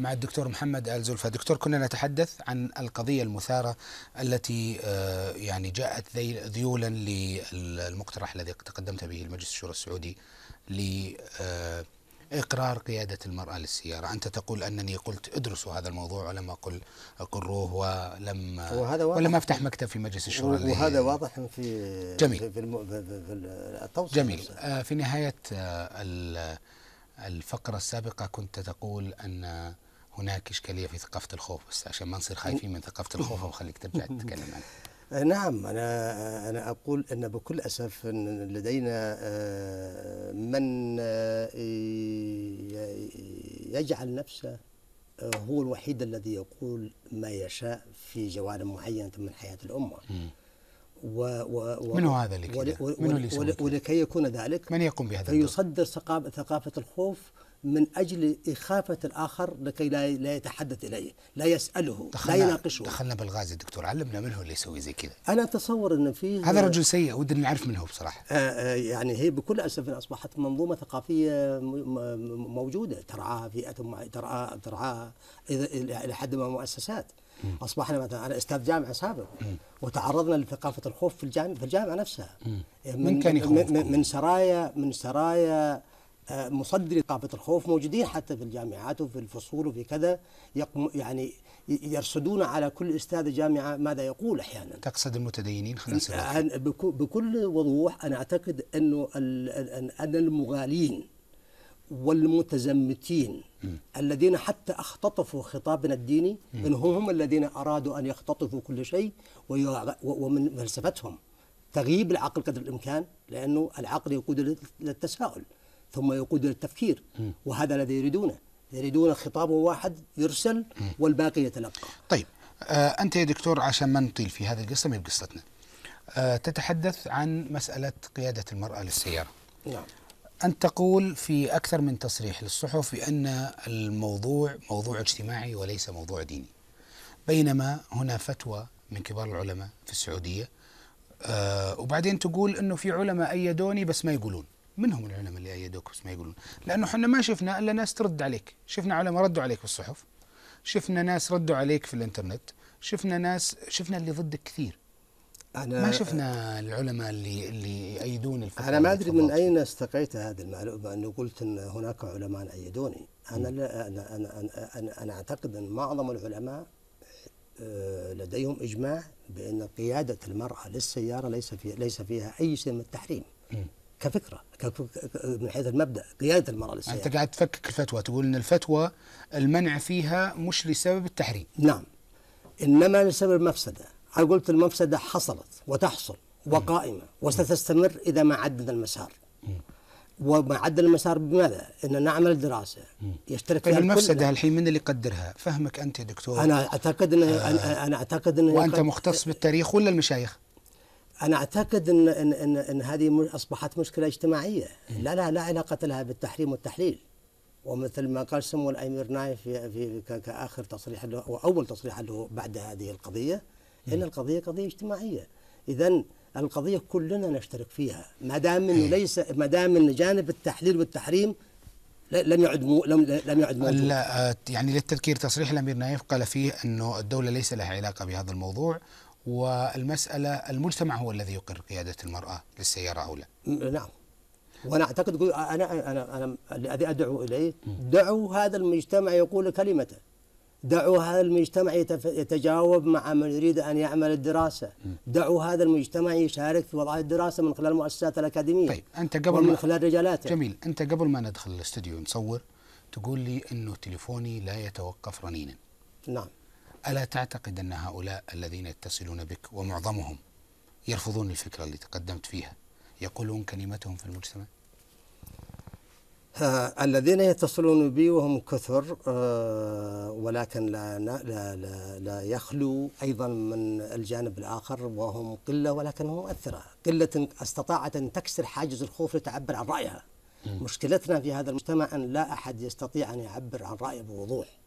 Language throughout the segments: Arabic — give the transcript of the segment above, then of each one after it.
مع الدكتور محمد آل زلفى دكتور كنا نتحدث عن القضية المثارة التي آه، يعني جاءت ذيولا للمقترح الذي تقدمت به المجلس الشورى السعودي لإقرار آه، قيادة المرأة للسيارة أنت تقول أنني قلت ادرسوا هذا الموضوع ولم أقل أقروه ولم وهذا واضح ولم أفتح مكتب في مجلس الشورى وهذا واضح في جميل في, الم... في التوصيل جميل آه، في نهاية الفقرة السابقة كنت تقول أن هناك إشكالية في ثقافة الخوف بس عشان ما نصير خايفين من ثقافة الخوف وخليك ترجع تتكلم عنها نعم أنا أنا أقول أن بكل أسف أن لدينا آه، من آه، يجعل نفسه آه، هو الوحيد الذي يقول ما يشاء في جوانب معينة من حياة الأمة و و و من هذا اللي ولكي يكون ذلك من يقوم بهذا فيصدر ثقافة الخوف من أجل إخافة الآخر لكي لا لا يتحدث إليه لا يسأله لا يناقشه دخلنا بالغاز يا دكتور علمنا من هو اللي يسوي زي كذا أنا أتصور أن في هذا رجل سيء ودنا نعرف من هو بصراحة آه، آه، يعني هي بكل أسف أصبحت منظومة ثقافية موجودة ترعاها فئة ترعاها ترعاها إلى حد ما مؤسسات أصبحنا مثلا أنا أستاذ جامعة سابق وتعرضنا لثقافة الخوف في الجامعة في الجامعة نفسها من, من كان يخوف من, من سرايا من سرايا آه، مصدر ثقافه الخوف موجودين حتى في الجامعات وفي الفصول وفي كذا يعني يرصدون على كل استاذ جامعه ماذا يقول احيانا تقصد المتدينين خلينا آه، بكل وضوح انا اعتقد انه ان المغالين والمتزمتين م. الذين حتى اختطفوا خطابنا الديني انهم هم الذين ارادوا ان يختطفوا كل شيء ومن فلسفتهم تغييب العقل قدر الامكان لانه العقل يقود للتساؤل ثم يقود الى التفكير وهذا الذي يريدونه يريدون خطاب واحد يرسل والباقي يتلقى طيب آه أنت يا دكتور عشان ما نطيل في هذه القصة ما بقصتنا آه تتحدث عن مسألة قيادة المرأة للسيارة نعم أنت تقول في أكثر من تصريح للصحف بأن الموضوع موضوع اجتماعي وليس موضوع ديني بينما هنا فتوى من كبار العلماء في السعودية آه وبعدين تقول أنه في علماء أيدوني بس ما يقولون منهم العلماء اللي ايدوك بس ما يقولون لانه احنا ما شفنا الا ناس ترد عليك شفنا علماء ردوا عليك بالصحف شفنا ناس ردوا عليك في الانترنت شفنا ناس شفنا اللي ضدك كثير أنا ما شفنا العلماء اللي اللي الفكره انا ما ادري من اين استقيت هذه المعلومه انه قلت ان هناك علماء ايدوني انا لا أنا, انا انا انا, أنا اعتقد ان معظم العلماء آه، لديهم اجماع بان قياده المراه للسياره ليس في ليس فيها اي شيء من التحريم كفكره من حيث المبدا قياده المراه للسياحه انت قاعد تفكك الفتوى تقول ان الفتوى المنع فيها مش لسبب التحريم نعم انما لسبب المفسده انا قلت المفسده حصلت وتحصل وقائمه وستستمر اذا ما عدد المسار وما عدل المسار بماذا؟ ان نعمل دراسه يشترك طيب فيها المفسده الحين من اللي يقدرها؟ فهمك انت يا دكتور انا اعتقد ان آه انا اعتقد ان وانت مختص بالتاريخ ولا المشايخ؟ انا اعتقد ان ان ان, إن هذه اصبحت مشكله اجتماعيه إيه. لا لا لا علاقه لها بالتحريم والتحليل ومثل ما قال سمو الامير نايف في, في كاخر تصريح له واول تصريح له بعد هذه القضيه إيه. ان القضيه قضيه اجتماعيه اذا القضيه كلنا نشترك فيها ما دام انه إيه. ليس ما دام ان جانب التحليل والتحريم لم يعد مو لم لم يعد موجود لا آه، يعني للتذكير تصريح الامير نايف قال فيه انه الدوله ليس لها علاقه بهذا الموضوع والمسألة المجتمع هو الذي يقر قيادة المرأة للسيارة أو لا نعم وانا اعتقد انا انا انا الذي ادعو اليه دعوا هذا المجتمع يقول كلمته دعوا هذا المجتمع يتجاوب مع من يريد ان يعمل الدراسه دعوا هذا المجتمع يشارك في وضع الدراسه من خلال المؤسسات الاكاديميه طيب انت قبل من خلال رجالاته جميل انت قبل ما ندخل الاستديو نصور تقول لي انه تليفوني لا يتوقف رنينا نعم ألا تعتقد أن هؤلاء الذين يتصلون بك ومعظمهم يرفضون الفكرة اللي تقدمت فيها يقولون كلمتهم في المجتمع؟ الذين يتصلون بي وهم كثر آه، ولكن لا, لا, لا, لا يخلو أيضا من الجانب الآخر وهم قلة ولكنهم مؤثرة قلة استطاعت أن تكسر حاجز الخوف لتعبر عن رأيها مشكلتنا في هذا المجتمع أن لا أحد يستطيع أن يعبر عن رأيه بوضوح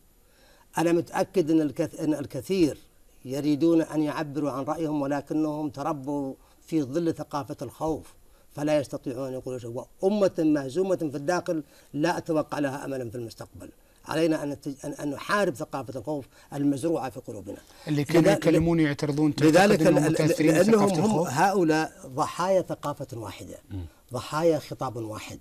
أنا متأكد أن الكثير يريدون أن يعبروا عن رأيهم ولكنهم تربوا في ظل ثقافة الخوف فلا يستطيعون أن يقولوا شيء وأمة مهزومة في الداخل لا أتوقع لها أملا في المستقبل علينا أن أن نحارب ثقافة الخوف المزروعة في قلوبنا اللي كانوا يكلمون يعترضون لذلك لأنهم هم هؤلاء ضحايا ثقافة واحدة ضحايا خطاب واحد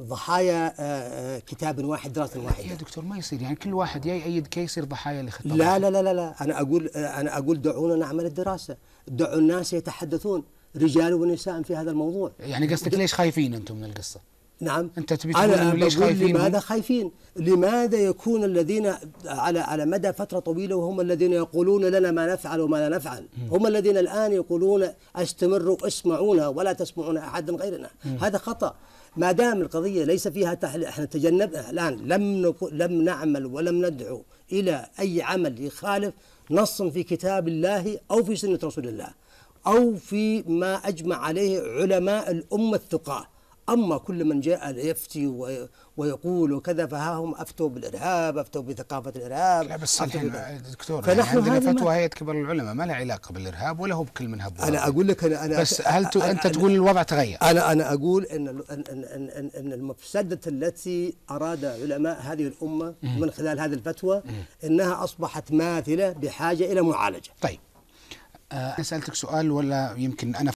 ضحايا آه، آه، كتاب واحد دراسه واحده يا دكتور ما يصير يعني كل واحد جاي يأيد كي يصير ضحايا لخطاب لا لا لا لا لا انا اقول آه، انا اقول دعونا نعمل الدراسه دعوا الناس يتحدثون رجال ونساء في هذا الموضوع يعني قصدك ليش خايفين انتم من القصه نعم انت تبي تقول أنا ليش خايفين لماذا خايفين لماذا يكون الذين على على مدى فتره طويله وهم الذين يقولون لنا ما نفعل وما لا نفعل م. هم الذين الان يقولون استمروا اسمعونا ولا تسمعون احدا غيرنا م. هذا خطا ما دام القضيه ليس فيها تحليل احنا تجنبنا الان لم نك... لم نعمل ولم ندعو الى اي عمل يخالف نص في كتاب الله او في سنه رسول الله او في ما اجمع عليه علماء الامه الثقاه أما كل من جاء ليفتي ويقول وكذا فها هم أفتوا بالإرهاب أفتوا بثقافة الإرهاب لا بس دكتور فنحن يعني عندنا فتوى هيئة كبار العلماء ما لها علاقة بالإرهاب ولا هو بكل من هب أنا أقول لك أنا أنا بس هل أنا أنت أنا تقول الوضع تغير أنا أنا أقول إن إن إن, إن, إن المفسدة التي أراد علماء هذه الأمة من خلال هذه الفتوى إنها أصبحت ماثلة بحاجة إلى معالجة طيب آه، أنا سألتك سؤال ولا يمكن أنا